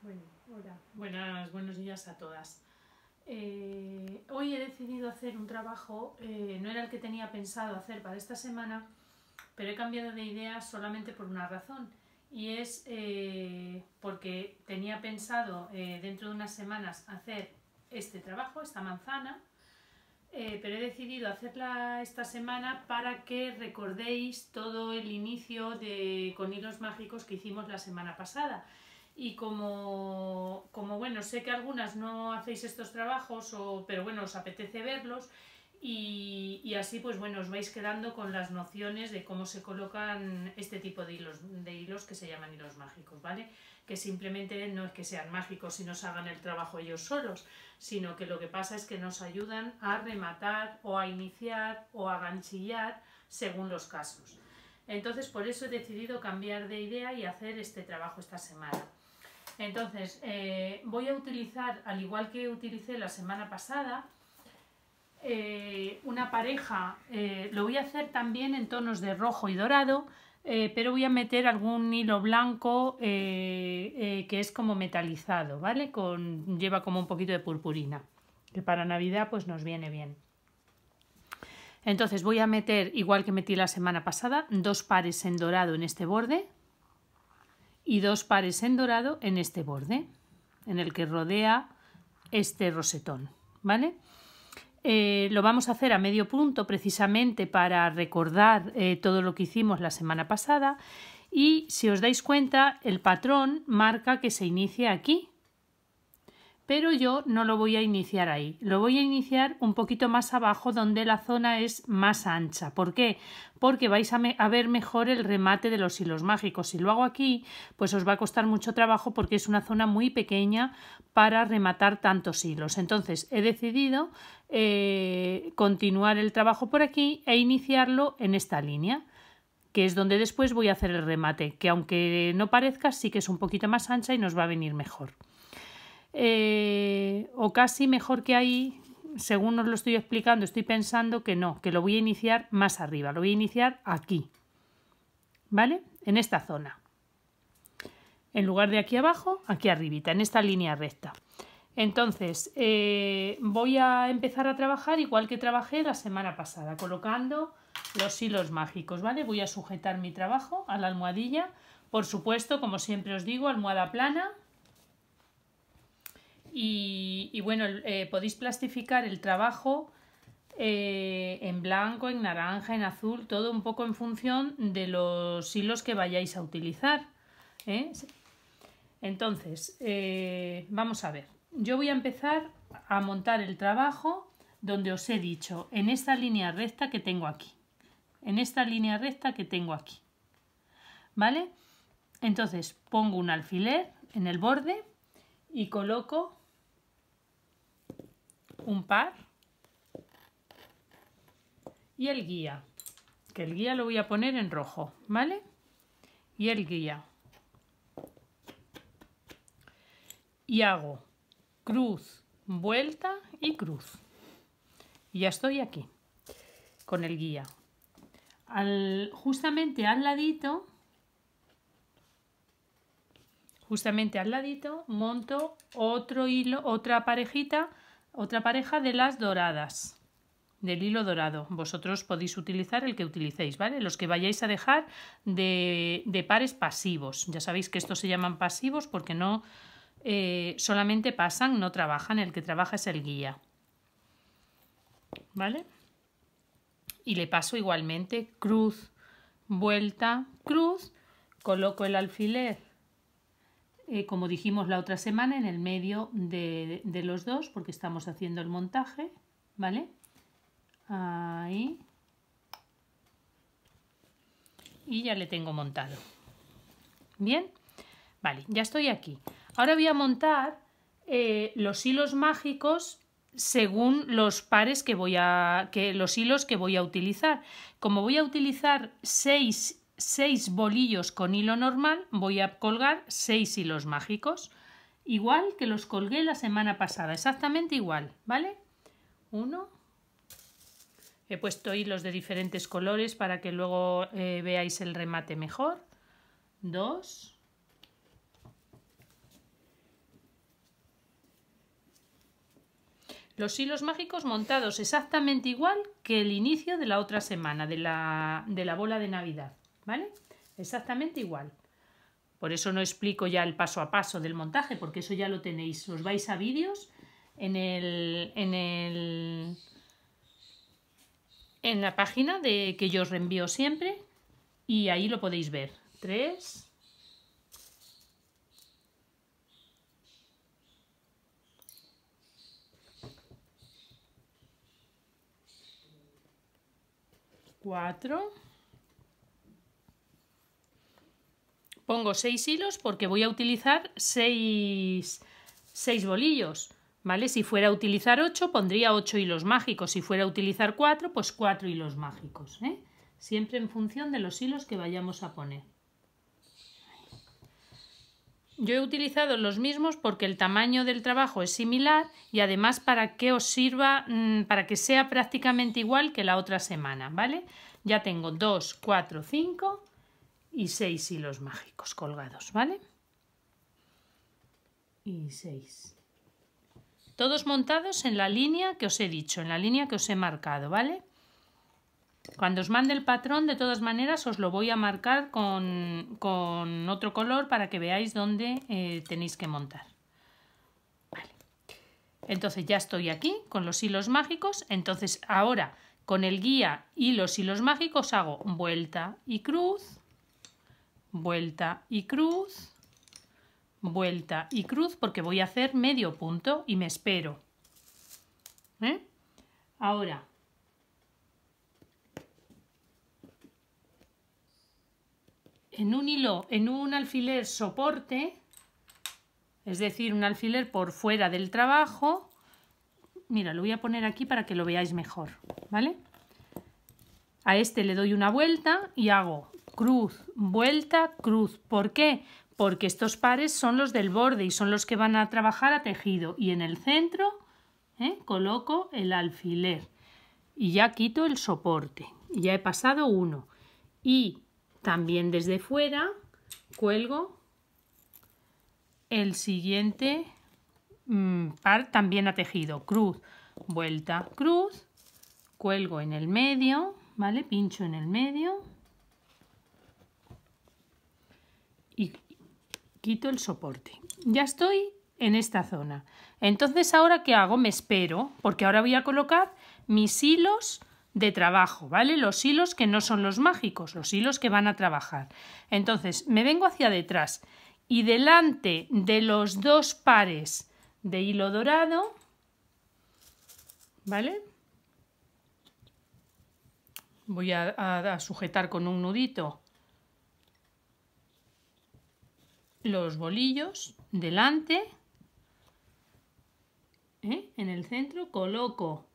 Bueno, hola. Buenas, buenos días a todas. Eh, hoy he decidido hacer un trabajo, eh, no era el que tenía pensado hacer para esta semana, pero he cambiado de idea solamente por una razón y es eh, porque tenía pensado dentro de unas semanas hacer este trabajo, esta manzana, pero he decidido hacerla esta semana para que recordéis todo el inicio de con hilos mágicos que hicimos la semana pasada y como, como bueno, sé que algunas no hacéis estos trabajos, pero bueno, os apetece verlos y, así pues bueno, os vais quedando con las nociones de cómo se colocan este tipo de hilos, de hilos que se llaman hilos mágicos, ¿vale? Que simplemente no es que sean mágicos y nos hagan el trabajo ellos solos, sino que lo que pasa es que nos ayudan a rematar o a iniciar o a ganchillar según los casos. Entonces por eso he decidido cambiar de idea y hacer este trabajo esta semana. Entonces, eh, voy a utilizar, al igual que utilicé la semana pasada, eh, una pareja, eh, lo voy a hacer también en tonos de rojo y dorado, pero voy a meter algún hilo blanco que es como metalizado, ¿vale? Con, lleva como un poquito de purpurina, que para Navidad pues nos viene bien. Entonces voy a meter, igual que metí la semana pasada, dos pares en dorado en este borde, y dos pares en dorado en este borde, en el que rodea este rosetón, ¿vale? Eh, lo vamos a hacer a medio punto precisamente para recordar eh, todo lo que hicimos la semana pasada y si os dais cuenta el patrón marca que se inicia aquí pero yo no lo voy a iniciar ahí, lo voy a iniciar un poquito más abajo donde la zona es más ancha. ¿Por qué? Porque vais a, ver mejor el remate de los hilos mágicos. Si lo hago aquí, pues os va a costar mucho trabajo porque es una zona muy pequeña para rematar tantos hilos. Entonces he decidido eh, continuar el trabajo por aquí e iniciarlo en esta línea que es donde después voy a hacer el remate, que aunque no parezca, sí que es un poquito más ancha y nos va a venir mejor. Eh, o casi mejor que ahí, según os lo estoy explicando, estoy pensando que no, que lo voy a iniciar más arriba, lo voy a iniciar aquí, ¿vale? En esta zona. En lugar de aquí abajo, aquí arribita, en esta línea recta. Entonces, eh, voy a empezar a trabajar igual que trabajé la semana pasada, colocando los hilos mágicos, ¿vale? Voy a sujetar mi trabajo a la almohadilla, por supuesto, como siempre os digo, almohada plana, y, bueno, eh, podéis plastificar el trabajo eh, en blanco, en naranja, en azul, todo un poco en función de los hilos que vayáis a utilizar. ¿eh? Entonces, vamos a ver. Yo voy a empezar a montar el trabajo donde os he dicho, en esta línea recta que tengo aquí. En esta línea recta que tengo aquí. ¿Vale? Entonces pongo un alfiler en el borde y coloco un par y el guía, que el guía lo voy a poner en rojo, ¿vale? Y el guía. Y hago cruz, vuelta y cruz. Y ya estoy aquí con el guía. Al, justamente al ladito, justamente al ladito, monto otro hilo, otra parejita otra pareja de las doradas, del hilo dorado. Vosotros podéis utilizar el que utilicéis, ¿vale? Los que vayáis a dejar de, pares pasivos. Ya sabéis que estos se llaman pasivos porque no eh, solamente pasan, no trabajan. El que trabaja es el guía. ¿Vale? Y le paso igualmente cruz, vuelta, cruz. Coloco el alfiler eh, como dijimos la otra semana, en el medio de, los dos, porque estamos haciendo el montaje, ¿vale? Ahí. Y ya le tengo montado. Bien, vale, ya estoy aquí. Ahora voy a montar eh, los hilos mágicos según los pares que voy a que los hilos que voy a utilizar. Como voy a utilizar seis 6 bolillos con hilo normal voy a colgar 6 hilos mágicos, igual que los colgué la semana pasada, exactamente igual, ¿vale? 1, he puesto hilos de diferentes colores para que luego eh, veáis el remate mejor, 2, los hilos mágicos montados exactamente igual que el inicio de la otra semana, de la bola de Navidad. ¿vale? Exactamente igual. Por eso no explico ya el paso a paso del montaje, porque eso ya lo tenéis. Os vais a vídeos en el, en el en la página de que yo os reenvío siempre y ahí lo podéis ver. 3 4 Pongo 6 hilos porque voy a utilizar 6, bolillos, ¿vale? Si fuera a utilizar 8, pondría 8 hilos mágicos. Si fuera a utilizar 4, pues 4 hilos mágicos, ¿eh? Siempre en función de los hilos que vayamos a poner. Yo he utilizado los mismos porque el tamaño del trabajo es similar y además para que os sirva, mm, para que sea prácticamente igual que la otra semana, ¿vale? Ya tengo 2, 4, 5 y seis hilos mágicos colgados, ¿vale? Y seis. Todos montados en la línea que os he dicho, en la línea que os he marcado, ¿vale? Cuando os mande el patrón, de todas maneras, os lo voy a marcar con, con otro color para que veáis dónde eh, tenéis que montar. Vale. Entonces ya estoy aquí con los hilos mágicos. Entonces ahora con el guía y los hilos mágicos hago vuelta y cruz, vuelta y cruz, vuelta y cruz, porque voy a hacer medio punto y me espero. ¿Eh? Ahora, en un hilo, en un alfiler soporte, es decir, un alfiler por fuera del trabajo, mira, lo voy a poner aquí para que lo veáis mejor, ¿vale? A este le doy una vuelta y hago cruz, vuelta, cruz. ¿Por qué? Porque estos pares son los del borde y son los que van a trabajar a tejido. Y en el centro ¿eh? coloco el alfiler y ya quito el soporte. Ya he pasado uno. Y también desde fuera cuelgo el siguiente mm, par también a tejido. Cruz, vuelta, cruz. Cuelgo en el medio, ¿vale? Pincho en el medio y quito el soporte. Ya estoy en esta zona. Entonces, ¿ahora qué hago? Me espero, porque ahora voy a colocar mis hilos de trabajo, ¿vale? Los hilos que no son los mágicos, los hilos que van a trabajar. Entonces, me vengo hacia detrás y delante de los dos pares de hilo dorado, ¿vale? Voy a, a sujetar con un nudito los bolillos delante, ¿eh? en el centro coloco,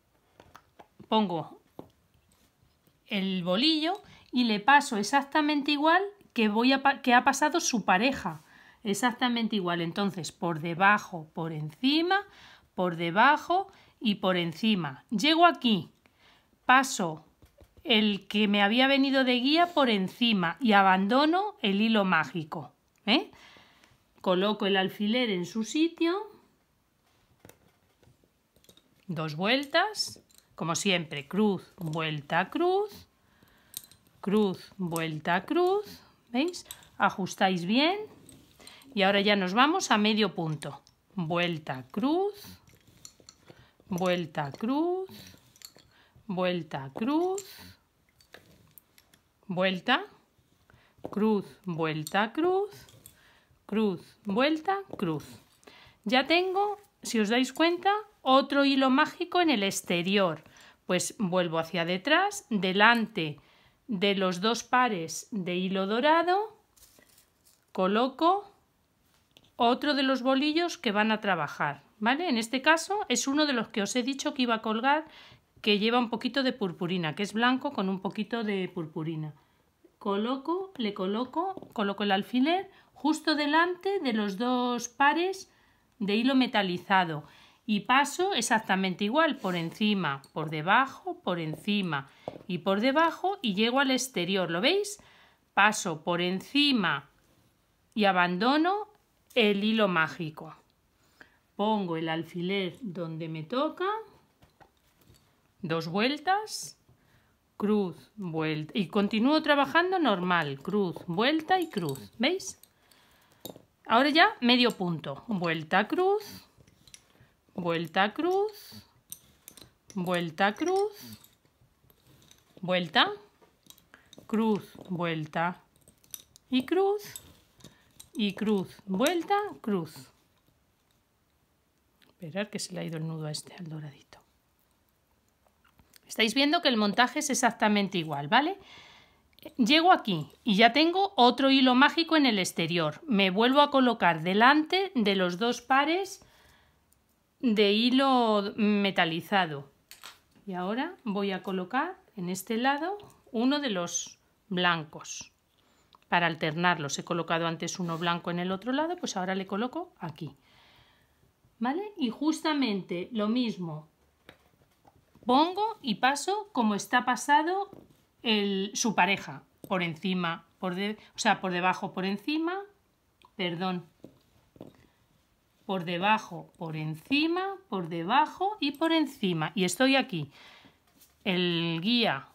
pongo el bolillo y le paso exactamente igual que, voy a que ha pasado su pareja, exactamente igual, entonces por debajo, por encima, por debajo y por encima. Llego aquí, paso el que me había venido de guía por encima y abandono el hilo mágico. ¿eh? coloco el alfiler en su sitio, dos vueltas, como siempre, cruz, vuelta, cruz, cruz, vuelta, cruz, ¿veis? Ajustáis bien y ahora ya nos vamos a medio punto, vuelta, cruz, vuelta, cruz, vuelta, cruz, vuelta, cruz, vuelta, cruz cruz, vuelta, cruz. Ya tengo, si os dais cuenta, otro hilo mágico en el exterior. Pues vuelvo hacia detrás, delante de los dos pares de hilo dorado, coloco otro de los bolillos que van a trabajar, ¿vale? En este caso es uno de los que os he dicho que iba a colgar que lleva un poquito de purpurina, que es blanco con un poquito de purpurina. Coloco, le coloco, coloco el alfiler, justo delante de los dos pares de hilo metalizado y paso exactamente igual por encima, por debajo, por encima y por debajo y llego al exterior, ¿lo veis? Paso por encima y abandono el hilo mágico. Pongo el alfiler donde me toca, dos vueltas, cruz, vuelta y continúo trabajando normal, cruz, vuelta y cruz, ¿veis? Ahora ya medio punto. Vuelta cruz, vuelta cruz, vuelta cruz, vuelta, cruz, vuelta y cruz, y cruz, vuelta, cruz. Esperar que se le ha ido el nudo a este, al doradito. Estáis viendo que el montaje es exactamente igual, ¿vale? Llego aquí y ya tengo otro hilo mágico en el exterior. Me vuelvo a colocar delante de los dos pares de hilo metalizado. Y ahora voy a colocar en este lado uno de los blancos para alternarlos. He colocado antes uno blanco en el otro lado, pues ahora le coloco aquí. ¿Vale? Y justamente lo mismo. Pongo y paso como está pasado su pareja, por encima, por o sea, por debajo, por encima, perdón, por debajo, por encima, por debajo y por encima. Y estoy aquí, el guía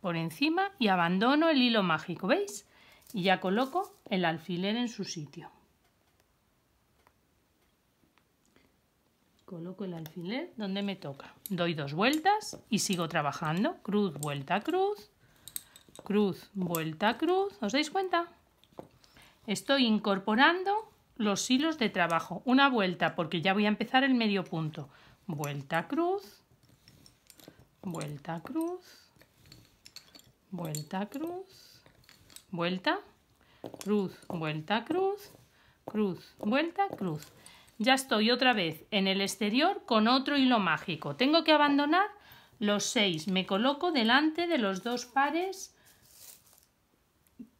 por encima y abandono el hilo mágico, ¿veis? Y ya coloco el alfiler en su sitio. coloco el alfiler donde me toca. Doy dos vueltas y sigo trabajando. Cruz, vuelta, cruz. Cruz, vuelta, cruz. ¿Os dais cuenta? Estoy incorporando los hilos de trabajo. Una vuelta porque ya voy a empezar el medio punto. Vuelta, cruz. Vuelta, cruz. Vuelta, cruz. Vuelta, cruz, vuelta, cruz. Cruz, vuelta, cruz ya estoy otra vez en el exterior con otro hilo mágico. Tengo que abandonar los seis. Me coloco delante de los dos pares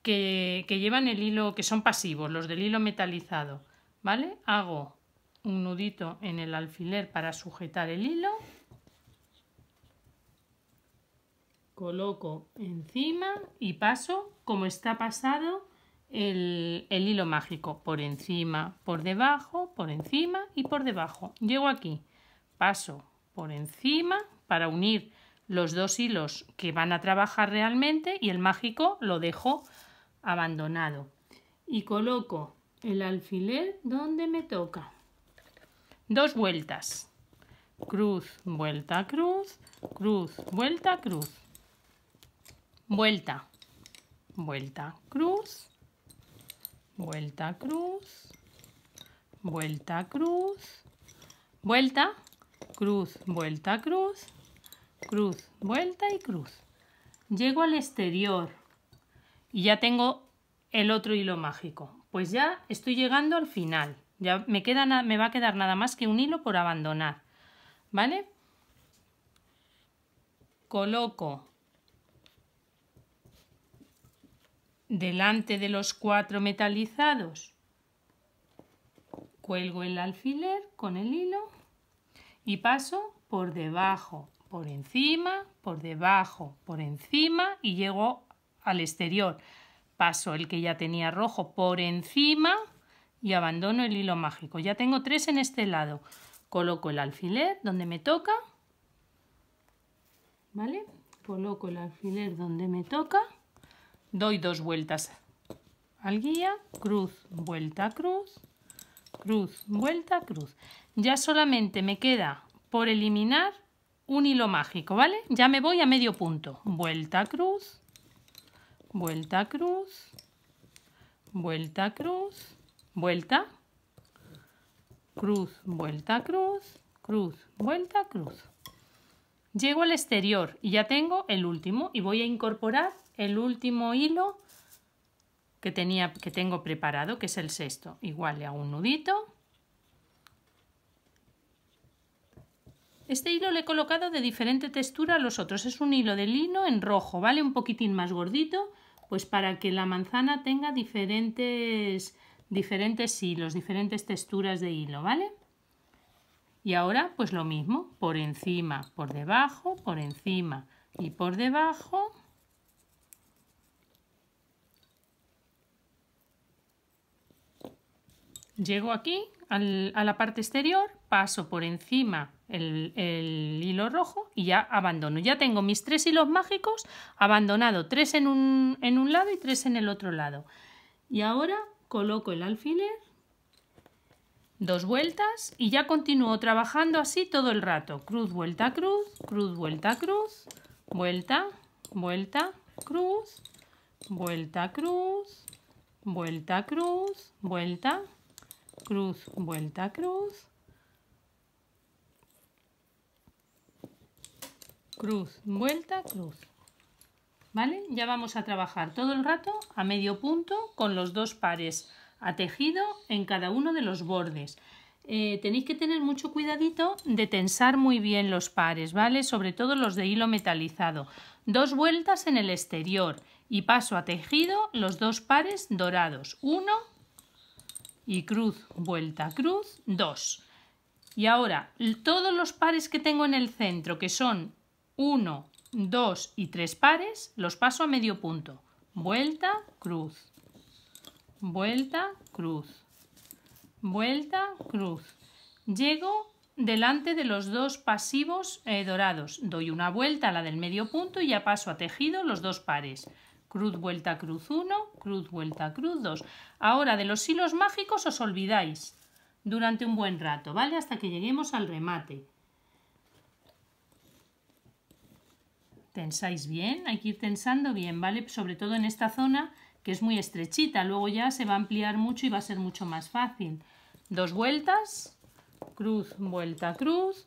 que, llevan el hilo, que son pasivos, los del hilo metalizado. ¿Vale? Hago un nudito en el alfiler para sujetar el hilo. Coloco encima y paso como está pasado el, hilo mágico por encima, por debajo, por encima y por debajo. Llego aquí, paso por encima para unir los dos hilos que van a trabajar realmente y el mágico lo dejo abandonado. Y coloco el alfiler donde me toca. Dos vueltas. Cruz, vuelta, cruz, cruz, vuelta, cruz. Vuelta, vuelta, cruz, vuelta, cruz, vuelta, cruz, vuelta, cruz, vuelta, cruz, cruz, vuelta y cruz. Llego al exterior y ya tengo el otro hilo mágico. Pues ya estoy llegando al final. Ya me, queda me va a quedar nada más que un hilo por abandonar. ¿Vale? Coloco delante de los cuatro metalizados cuelgo el alfiler con el hilo y paso por debajo, por encima, por debajo, por encima y llego al exterior. Paso el que ya tenía rojo por encima y abandono el hilo mágico. Ya tengo tres en este lado. Coloco el alfiler donde me toca. ¿Vale? Coloco el alfiler donde me toca doy dos vueltas al guía, cruz, vuelta, cruz, cruz, vuelta, cruz. Ya solamente me queda por eliminar un hilo mágico, ¿vale? Ya me voy a medio punto. Vuelta, cruz, vuelta, cruz, vuelta, cruz, vuelta, cruz, vuelta, cruz, cruz, vuelta, cruz. Llego al exterior y ya tengo el último y voy a incorporar el último hilo que, tenía, que tengo preparado, que es el sexto. Igual le hago un nudito. Este hilo le he colocado de diferente textura a los otros. Es un hilo de lino en rojo, ¿vale? Un poquitín más gordito, pues para que la manzana tenga diferentes, diferentes hilos, diferentes texturas de hilo, ¿vale? Y ahora, pues lo mismo, por encima, por debajo, por encima y por debajo... Llego aquí a la parte exterior, paso por encima el, hilo rojo y ya abandono. Ya tengo mis tres hilos mágicos abandonado, tres en un, en un lado y tres en el otro lado. Y ahora coloco el alfiler, dos vueltas y ya continúo trabajando así todo el rato. Cruz, vuelta, cruz, cruz, vuelta, cruz, vuelta, vuelta, cruz, vuelta, cruz, vuelta, cruz, vuelta, cruz, vuelta, cruz. Cruz, vuelta, cruz. ¿Vale? Ya vamos a trabajar todo el rato a medio punto con los dos pares a tejido en cada uno de los bordes. Eh, tenéis que tener mucho cuidadito de tensar muy bien los pares, ¿vale? Sobre todo los de hilo metalizado. Dos vueltas en el exterior y paso a tejido los dos pares dorados. Uno y cruz, vuelta, cruz, dos Y ahora, todos los pares que tengo en el centro, que son 1, 2 y 3 pares, los paso a medio punto. Vuelta, cruz. Vuelta, cruz. Vuelta, cruz. Llego delante de los dos pasivos eh, dorados. Doy una vuelta a la del medio punto y ya paso a tejido los dos pares. Cruz, vuelta, cruz 1, cruz, vuelta, cruz 2. Ahora de los hilos mágicos os olvidáis durante un buen rato, ¿vale? Hasta que lleguemos al remate. Tensáis bien, hay que ir tensando bien, ¿vale? Sobre todo en esta zona que es muy estrechita, luego ya se va a ampliar mucho y va a ser mucho más fácil. Dos vueltas, cruz, vuelta, cruz,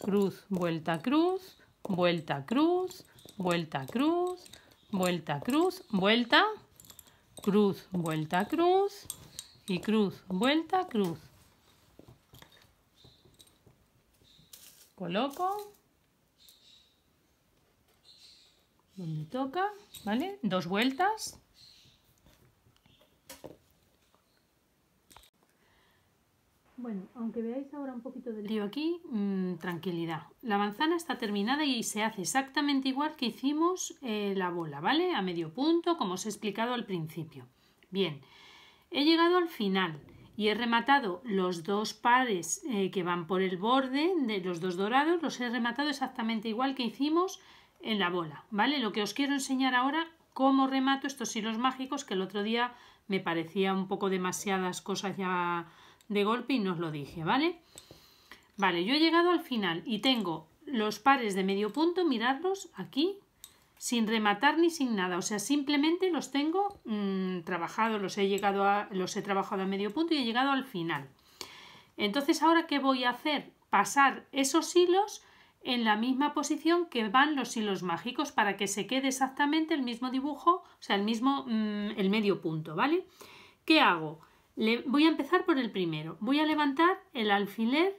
cruz, vuelta, cruz, vuelta, cruz, vuelta, cruz, vuelta, cruz, vuelta, cruz, vuelta, cruz y cruz, vuelta, cruz. Coloco donde toca, ¿vale? Dos vueltas, Bueno, aunque veáis ahora un poquito de lío aquí, mm, tranquilidad. La manzana está terminada y se hace exactamente igual que hicimos eh, la bola, ¿vale? A medio punto, como os he explicado al principio. Bien, he llegado al final y he rematado los dos pares eh, que van por el borde de los dos dorados, los he rematado exactamente igual que hicimos en la bola, ¿vale? Lo que os quiero enseñar ahora cómo remato estos hilos mágicos que el otro día me parecía un poco demasiadas cosas ya de golpe y nos os lo dije, ¿vale? Vale, yo he llegado al final y tengo los pares de medio punto, miradlos aquí, sin rematar ni sin nada, o sea, simplemente los tengo mm, trabajados, los he, llegado a, los he trabajado a medio punto y he llegado al final. Entonces, ¿ahora qué voy a hacer? Pasar esos hilos en la misma posición que van los hilos mágicos para que se quede exactamente el mismo dibujo, o sea, el mismo, mm, el medio punto, ¿vale? ¿Qué hago? voy a empezar por el primero. Voy a levantar el alfiler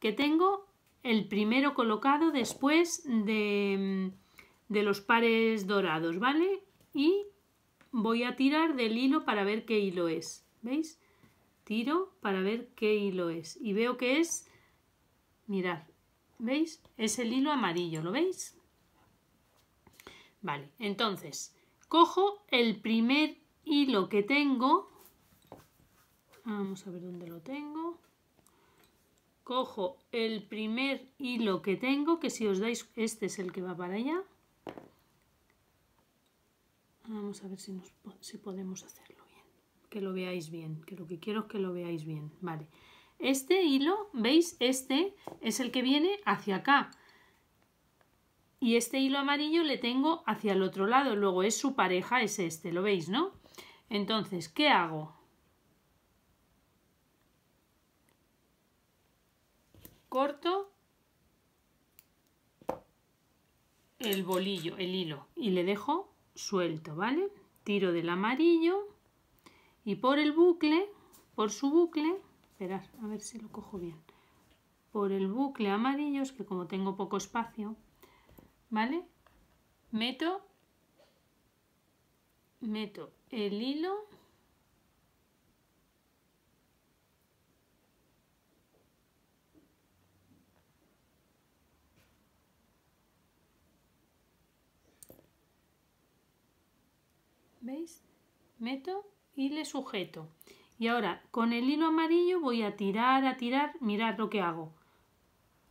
que tengo, el primero colocado después de, mm, de los pares dorados, ¿vale? Y voy a tirar del hilo para ver qué hilo es. ¿Veis? Tiro para ver qué hilo es. Y veo que es, mirad, ¿veis? Es el hilo amarillo, ¿lo veis? Vale, entonces, cojo el primer hilo que tengo Vamos a ver dónde lo tengo. Cojo el primer hilo que tengo, que si os dais, este es el que va para allá. Vamos a ver si, si podemos hacerlo bien. Que lo veáis bien, que lo que quiero es que lo veáis bien. Vale. Este hilo, ¿veis? Este es el que viene hacia acá. Y este hilo amarillo le tengo hacia el otro lado. Luego es su pareja, es este, ¿lo veis, no? Entonces, ¿qué hago? corto el bolillo, el hilo, y le dejo suelto, ¿vale? Tiro del amarillo y por el bucle, por su bucle, esperad, a ver si lo cojo bien, por el bucle amarillo, es que como tengo poco espacio, ¿vale? Meto, meto el hilo ¿Veis? Meto y le sujeto. Y ahora con el hilo amarillo voy a tirar, a tirar, mirad lo que hago.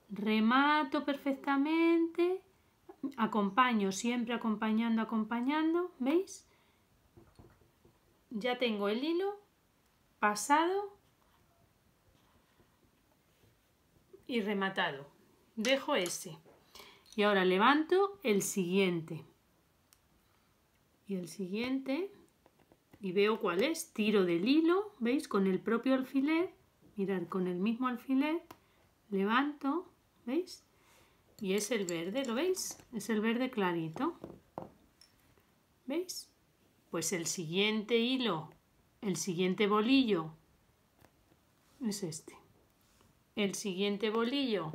Remato perfectamente, acompaño, siempre acompañando, acompañando, ¿veis? Ya tengo el hilo pasado y rematado. Dejo ese. Y ahora levanto el siguiente y el siguiente y veo cuál es, tiro del hilo, ¿veis? Con el propio alfiler, mirad, con el mismo alfiler, levanto, ¿veis? Y es el verde, ¿lo veis? Es el verde clarito. ¿Veis? Pues el siguiente hilo, el siguiente bolillo, es este. El siguiente bolillo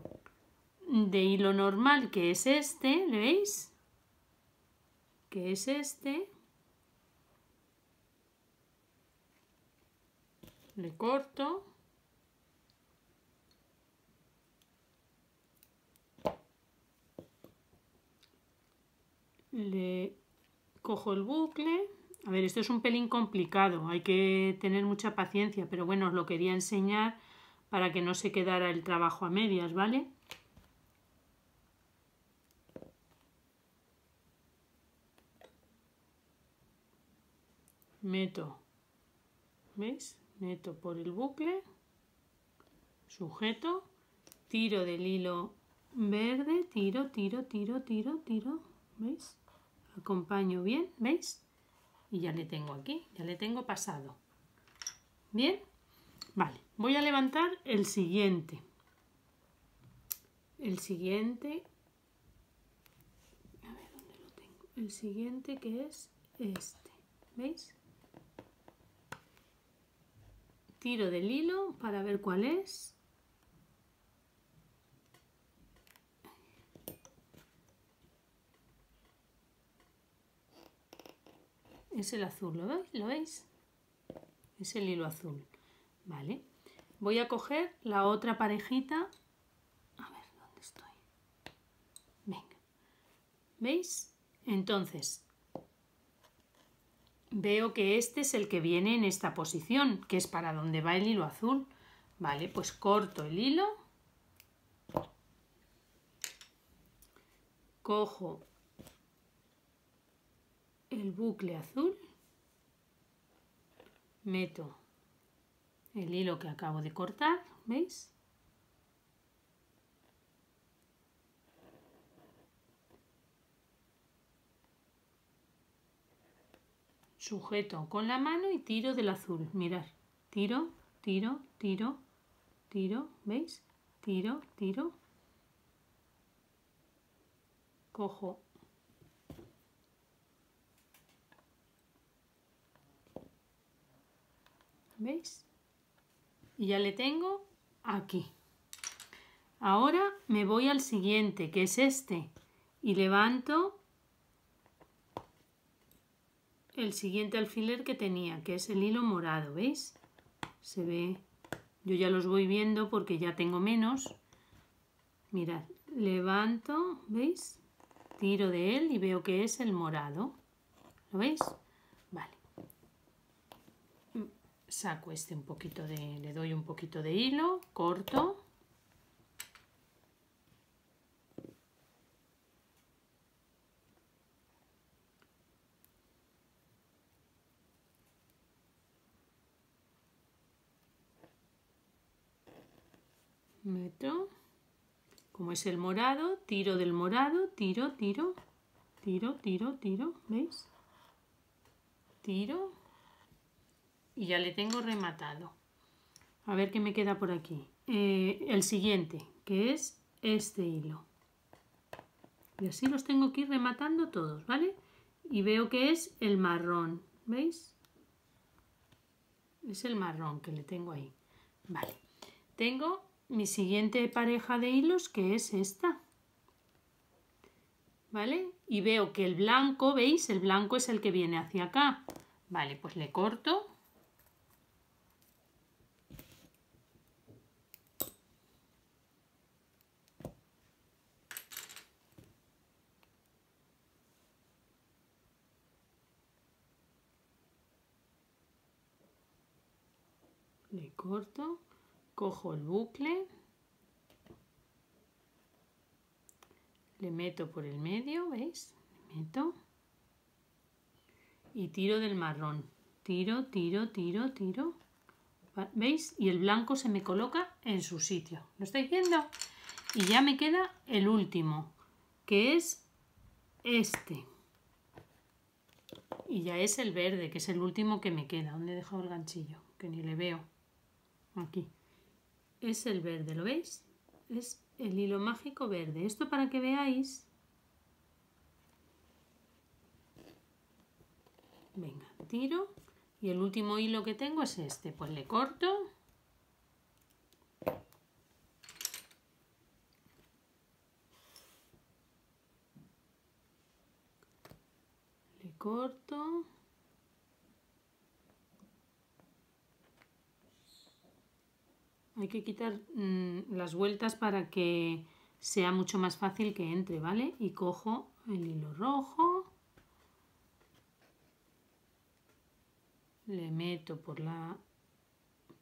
de hilo normal, que es este, ¿veis? que es este. Le corto. Le cojo el bucle. A ver, esto es un pelín complicado, hay que tener mucha paciencia, pero bueno, os lo quería enseñar para que no se quedara el trabajo a medias, ¿vale? meto, ¿veis? Meto por el bucle, sujeto, tiro del hilo verde, tiro, tiro, tiro, tiro, tiro, ¿veis? Acompaño bien, ¿veis? Y ya le tengo aquí, ya le tengo pasado. ¿Bien? Vale, voy a levantar el siguiente. El siguiente... A ver, ¿dónde lo tengo? El siguiente que es este. ¿Veis? tiro del hilo para ver cuál es. Es el azul, ¿lo veis? ¿Lo veis? Es el hilo azul. Vale. Voy a coger la otra parejita. A ver, ¿dónde estoy? Venga. ¿Veis? Entonces, veo que este es el que viene en esta posición, que es para donde va el hilo azul. Vale, pues corto el hilo, cojo el bucle azul, meto el hilo que acabo de cortar, ¿veis? Sujeto con la mano y tiro del azul. Mirad. Tiro, tiro, tiro, tiro. ¿Veis? Tiro, tiro. Cojo. ¿Veis? Y ya le tengo aquí. Ahora me voy al siguiente, que es este. Y levanto el siguiente alfiler que tenía, que es el hilo morado, ¿veis? Se ve, yo ya los voy viendo porque ya tengo menos. Mirad, levanto, ¿veis? Tiro de él y veo que es el morado. ¿Lo veis? Vale. Mm, saco este un poquito de, le doy un poquito de hilo, corto metro. Como es el morado, tiro del morado, tiro, tiro, tiro, tiro, tiro, ¿veis? Tiro y ya le tengo rematado. A ver qué me queda por aquí. Eh, el siguiente, que es este hilo. Y así los tengo que ir rematando todos, ¿vale? Y veo que es el marrón, ¿veis? Es el marrón que le tengo ahí. Vale. Tengo mi siguiente pareja de hilos que es esta. ¿Vale? Y veo que el blanco, ¿veis? El blanco es el que viene hacia acá. Vale, pues le corto. Le corto cojo el bucle, le meto por el medio, ¿veis? Le meto y tiro del marrón. Tiro, tiro, tiro, tiro. ¿Veis? Y el blanco se me coloca en su sitio. ¿Lo estáis viendo? Y ya me queda el último, que es este. Y ya es el verde, que es el último que me queda. ¿Dónde he dejado el ganchillo? Que ni le veo. Aquí es el verde, ¿lo veis? Es el hilo mágico verde. Esto para que veáis... Venga, tiro. Y el último hilo que tengo es este. Pues le corto. Le corto. Hay que quitar mm, las vueltas para que sea mucho más fácil que entre, ¿vale? Y cojo el hilo rojo. Le meto por, la,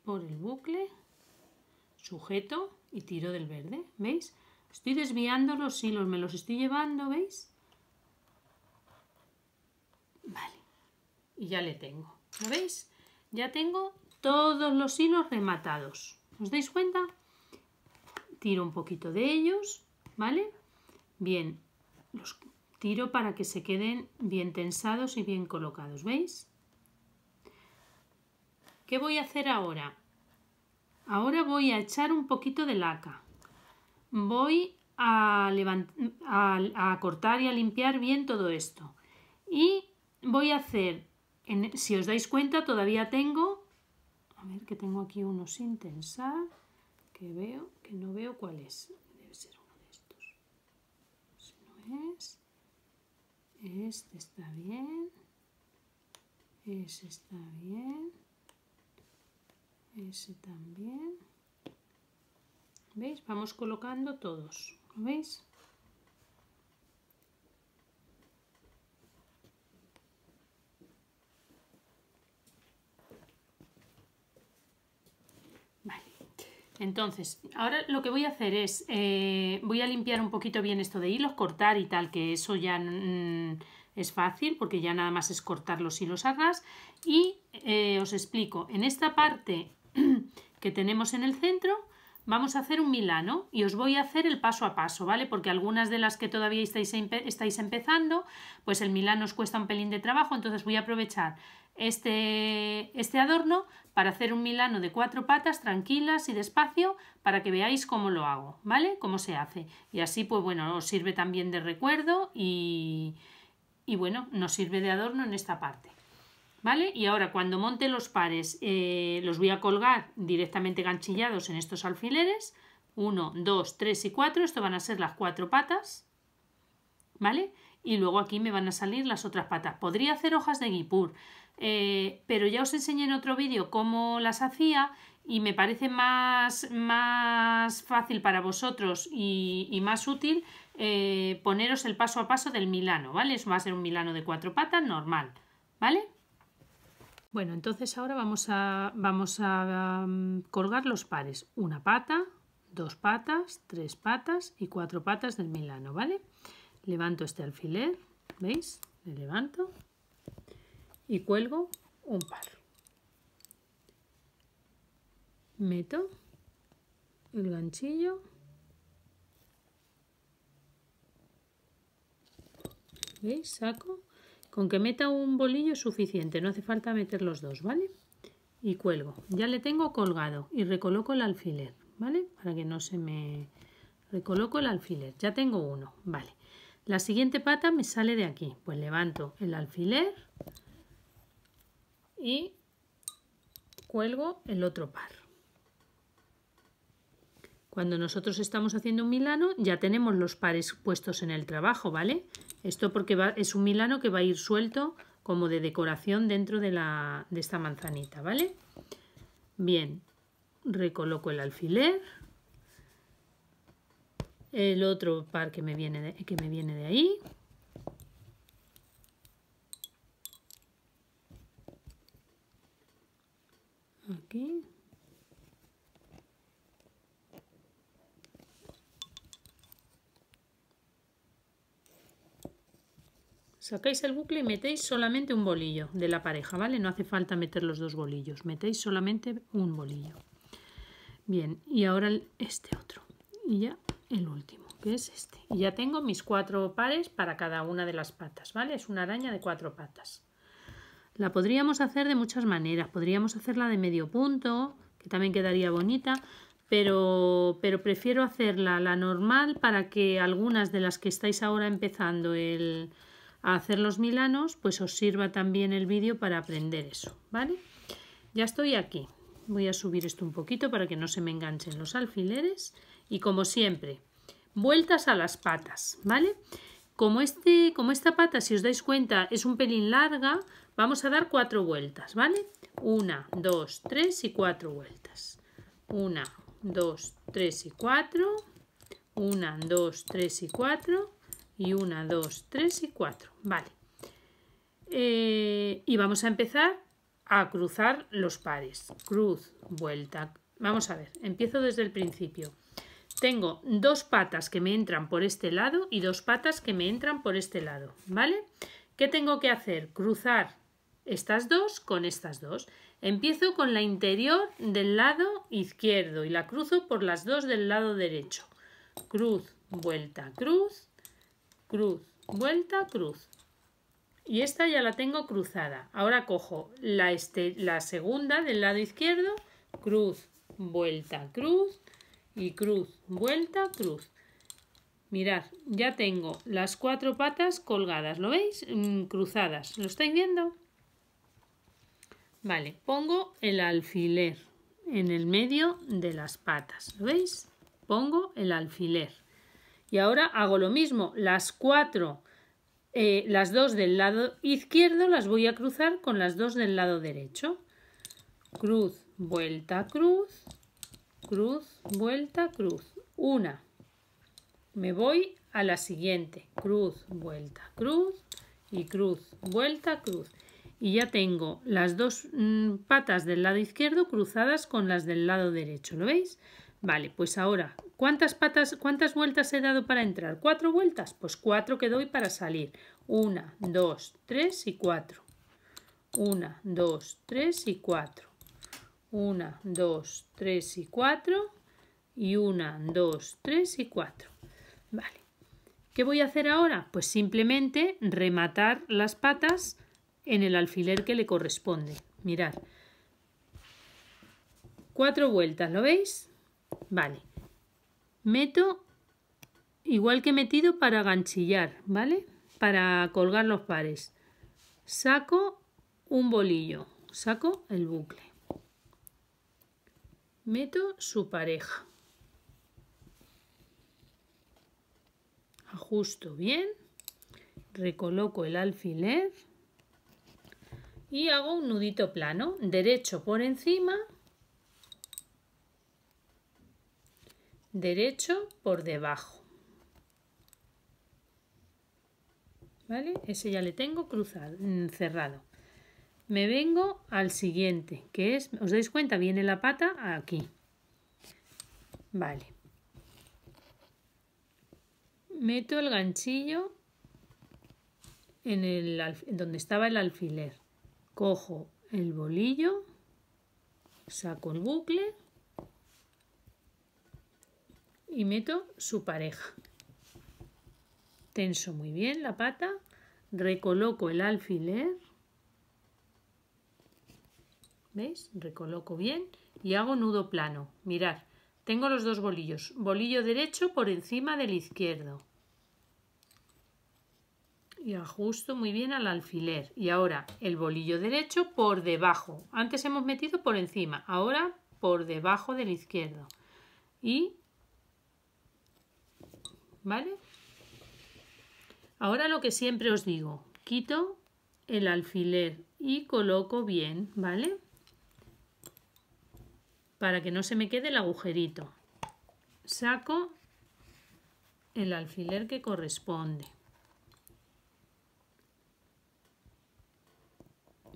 por el bucle, sujeto y tiro del verde, ¿veis? Estoy desviando los hilos, me los estoy llevando, ¿veis? Vale, y ya le tengo, ¿lo veis? Ya tengo todos los hilos rematados. ¿Os dais cuenta? Tiro un poquito de ellos, ¿vale? Bien, los tiro para que se queden bien tensados y bien colocados, ¿veis? ¿Qué voy a hacer ahora? Ahora voy a echar un poquito de laca. Voy a, a, a cortar y a limpiar bien todo esto. Y voy a hacer, si os dais cuenta, todavía tengo a ver, que tengo aquí uno sin tensar, que veo, que no veo cuál es. Debe ser uno de estos. Si no es, este está bien, ese está bien, ese también. ¿Veis? Vamos colocando todos. veis? Entonces, ahora lo que voy a hacer es, eh, voy a limpiar un poquito bien esto de hilos, cortar y tal, que eso ya es fácil porque ya nada más es cortar los hilos arras, Y eh, os explico, en esta parte que tenemos en el centro vamos a hacer un milano y os voy a hacer el paso a paso, ¿vale? Porque algunas de las que todavía estáis, estáis empezando, pues el milano os cuesta un pelín de trabajo, entonces voy a aprovechar este, este adorno para hacer un milano de cuatro patas tranquilas y despacio para que veáis cómo lo hago, ¿vale? Cómo se hace. Y así, pues bueno, os sirve también de recuerdo y, bueno, nos sirve de adorno en esta parte. ¿Vale? Y ahora cuando monte los pares eh, los voy a colgar directamente ganchillados en estos alfileres. 1, 2, 3 y 4, esto van a ser las cuatro patas, ¿vale? Y luego aquí me van a salir las otras patas. Podría hacer hojas de guipur, eh, pero ya os enseñé en otro vídeo cómo las hacía y me parece más, fácil para vosotros y, más útil eh, poneros el paso a paso del Milano, ¿vale? Eso va a ser un Milano de cuatro patas normal, ¿vale? Bueno, entonces ahora vamos a, vamos a um, colgar los pares, una pata, dos patas, tres patas y cuatro patas del Milano, ¿vale? Levanto este alfiler, ¿veis? Le levanto y cuelgo un par. Meto el ganchillo ¿Veis? Saco. Con que meta un bolillo es suficiente, no hace falta meter los dos, ¿vale? Y cuelgo. Ya le tengo colgado y recoloco el alfiler, ¿vale? Para que no se me... Recoloco el alfiler, ya tengo uno, ¿vale? La siguiente pata me sale de aquí, pues levanto el alfiler, y cuelgo el otro par. Cuando nosotros estamos haciendo un milano ya tenemos los pares puestos en el trabajo, ¿vale? Esto porque es un milano que va a ir suelto como de decoración dentro de, esta manzanita, ¿vale? Bien, recoloco el alfiler, el otro par que me viene que me viene de ahí, aquí Sacáis el bucle y metéis solamente un bolillo de la pareja, ¿vale? No hace falta meter los dos bolillos, metéis solamente un bolillo. Bien, y ahora este otro. Y ya el último, que es este. Y ya tengo mis cuatro pares para cada una de las patas, ¿vale? Es una araña de cuatro patas. La podríamos hacer de muchas maneras. Podríamos hacerla de medio punto, que también quedaría bonita, pero, prefiero hacerla la normal para que algunas de las que estáis ahora empezando el, a hacer los milanos, pues os sirva también el vídeo para aprender eso, ¿vale? Ya estoy aquí. Voy a subir esto un poquito para que no se me enganchen los alfileres. Y como siempre, vueltas a las patas, ¿vale? Como, este, como esta pata, si os dais cuenta, es un pelín larga, Vamos a dar cuatro vueltas, ¿vale? Una, dos, tres y cuatro vueltas. Una, dos, tres y cuatro. Una, dos, tres y cuatro. Y una, dos, tres y cuatro. Vale. Eh, y vamos a empezar a cruzar los pares. Cruz, vuelta. Vamos a ver, empiezo desde el principio. Tengo dos patas que me entran por este lado y dos patas que me entran por este lado, ¿vale? ¿Qué tengo que hacer? Cruzar estas dos con estas dos. Empiezo con la interior del lado izquierdo y la cruzo por las dos del lado derecho. Cruz, vuelta, cruz, cruz, vuelta, cruz. Y esta ya la tengo cruzada. Ahora cojo la, este, segunda del lado izquierdo, cruz, vuelta, cruz y cruz, vuelta, cruz. Mirad, ya tengo las cuatro patas colgadas, ¿lo veis? Mm, cruzadas, ¿lo estáis viendo? Vale, pongo el alfiler en el medio de las patas, veis? Pongo el alfiler. Y ahora hago lo mismo, las cuatro, eh, las dos del lado izquierdo las voy a cruzar con las dos del lado derecho. Cruz, vuelta, cruz, cruz, vuelta, cruz. Una. Me voy a la siguiente, cruz, vuelta, cruz y cruz, vuelta, cruz y ya tengo las dos mm, patas del lado izquierdo cruzadas con las del lado derecho, ¿lo veis? Vale, pues ahora, ¿cuántas patas, cuántas vueltas he dado para entrar? ¿Cuatro vueltas? Pues cuatro que doy para salir. Una, dos, tres y cuatro. Una, dos, tres y cuatro. Una, dos, tres y cuatro. Y una, dos, tres y cuatro. Vale. ¿Qué voy a hacer ahora? Pues simplemente rematar las patas en el alfiler que le corresponde. Mirad. Cuatro vueltas, ¿lo veis? Vale. Meto igual que he metido para ganchillar, ¿vale? Para colgar los pares. Saco un bolillo, saco el bucle. Meto su pareja. Ajusto bien. Recoloco el alfiler y hago un nudito plano, derecho por encima, derecho por debajo. ¿Vale? Ese ya le tengo cruzado, mm, cerrado. Me vengo al siguiente, que es, ¿os dais cuenta? Viene la pata aquí. Vale. Meto el ganchillo en el, donde estaba el alfiler cojo el bolillo, saco el bucle y meto su pareja. Tenso muy bien la pata, recoloco el alfiler, ¿veis? Recoloco bien y hago nudo plano. Mirad, tengo los dos bolillos, bolillo derecho por encima del izquierdo y ajusto muy bien al alfiler. Y ahora el bolillo derecho por debajo. Antes hemos metido por encima, ahora por debajo del izquierdo. Y... ¿Vale? Ahora lo que siempre os digo, quito el alfiler y coloco bien, ¿vale? Para que no se me quede el agujerito. Saco el alfiler que corresponde.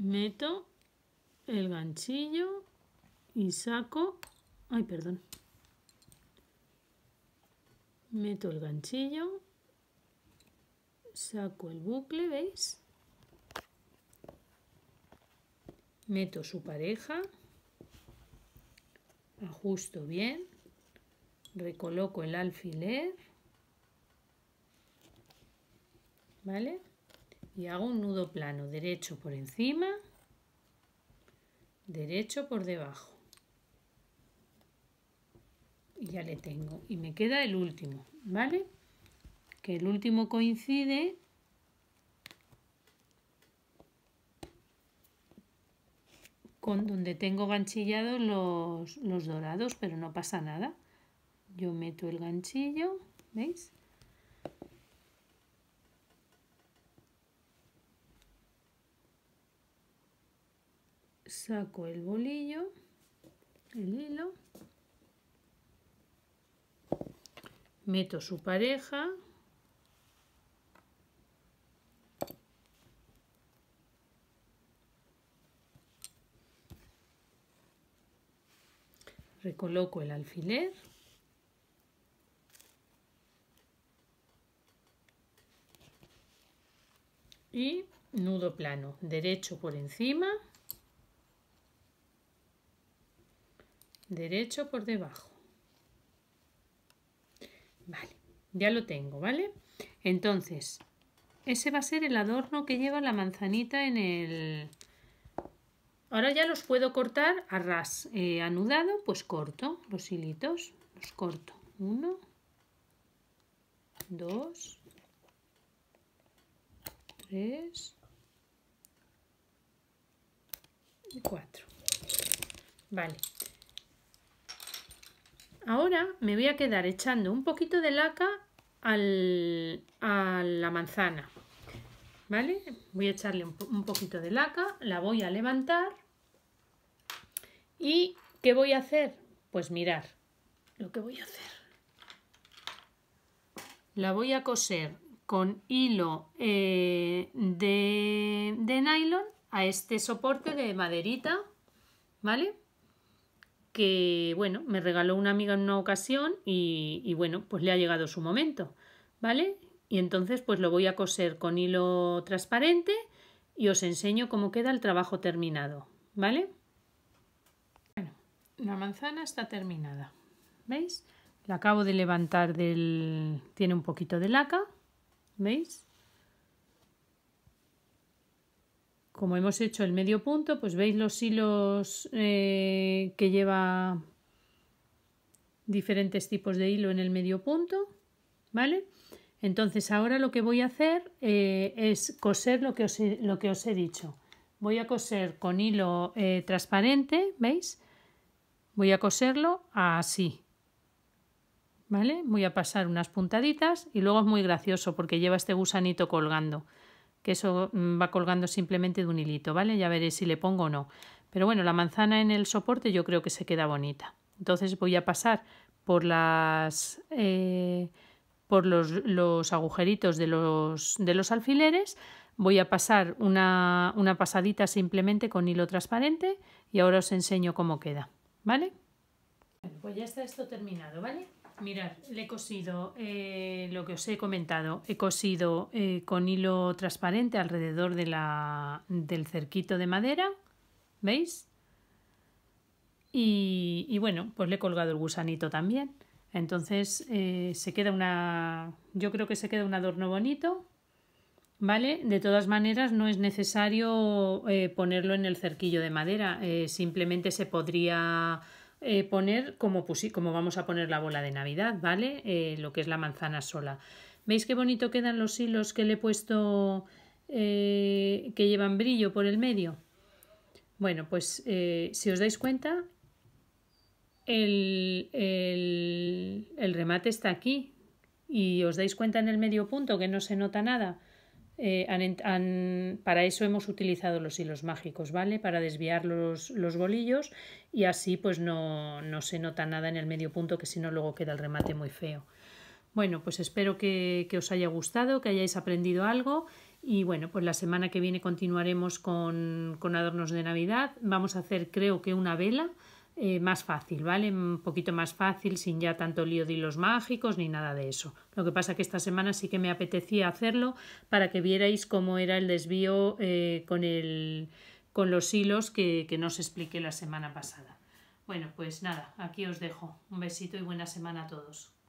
meto el ganchillo y saco, ay perdón, meto el ganchillo, saco el bucle, ¿veis? Meto su pareja, ajusto bien, recoloco el alfiler, ¿vale? y hago un nudo plano derecho por encima, derecho por debajo. Y ya le tengo. Y me queda el último, ¿vale? Que el último coincide con donde tengo ganchillados los, los dorados, pero no pasa nada. Yo meto el ganchillo, ¿veis? saco el bolillo, el hilo, meto su pareja, recoloco el alfiler, y nudo plano, derecho por encima derecho por debajo. Vale, ya lo tengo, ¿vale? Entonces, ese va a ser el adorno que lleva la manzanita en el... Ahora ya los puedo cortar a ras eh, anudado, pues corto los hilitos, los corto. Uno, dos, tres y cuatro. Vale, Ahora me voy a quedar echando un poquito de laca a la manzana. ¿Vale? Voy a echarle un, poquito de laca, la voy a levantar. ¿Y qué voy a hacer? Pues mirar lo que voy a hacer. La voy a coser con hilo eh, de, de nylon a este soporte de maderita, ¿vale? que, bueno, me regaló una amiga en una ocasión y, y bueno, pues le ha llegado su momento, ¿vale? Y entonces pues lo voy a coser con hilo transparente y os enseño cómo queda el trabajo terminado, ¿vale? Bueno, la manzana está terminada, ¿veis? La acabo de levantar del... tiene un poquito de laca, ¿veis? como hemos hecho el medio punto, pues veis los hilos eh, que lleva diferentes tipos de hilo en el medio punto, ¿vale? Entonces ahora lo que voy a hacer eh, es coser lo que, os he, dicho. Voy a coser con hilo eh, transparente, ¿veis? Voy a coserlo así, ¿vale? Voy a pasar unas puntaditas y luego es muy gracioso porque lleva este gusanito colgando que eso mm, va colgando simplemente de un hilito, ¿vale? Ya veré si le pongo o no. Pero bueno, la manzana en el soporte yo creo que se queda bonita. Entonces voy a pasar por las... Eh, por los, los, agujeritos de los, de los alfileres voy a pasar una, una, pasadita simplemente con hilo transparente y ahora os enseño cómo queda, ¿vale? pues ya está esto terminado, ¿vale? Mirad, le he cosido eh, lo que os he comentado. He cosido eh, con hilo transparente alrededor de la, del cerquito de madera. ¿Veis? Y, bueno, pues le he colgado el gusanito también. Entonces eh, se queda una... Yo creo que se queda un adorno bonito. ¿Vale? De todas maneras no es necesario ponerlo en el cerquillo de madera. simplemente se podría eh, poner como, como, vamos a poner la bola de Navidad, ¿vale? Eh, lo que es la manzana sola. ¿Veis qué bonito quedan los hilos que le he puesto eh, que llevan brillo por el medio? Bueno, pues si os dais cuenta, el, el, el remate está aquí y os dais cuenta en el medio punto que no se nota nada. Eh, para eso hemos utilizado los hilos mágicos, ¿vale? Para desviar los, los bolillos y así pues no, se nota nada en el medio punto que si no luego queda el remate muy feo. Bueno, pues espero que, os haya gustado, que hayáis aprendido algo y bueno, pues la semana que viene continuaremos con adornos de Navidad. Vamos a hacer creo que una vela eh, más fácil, ¿vale? Un poquito más fácil, sin ya tanto lío de hilos mágicos ni nada de eso. Lo que pasa que esta semana sí que me apetecía hacerlo para que vierais cómo era el desvío eh, con, el, con los hilos que, que no os expliqué la semana pasada. Bueno, pues nada, aquí os dejo. Un besito y buena semana a todos.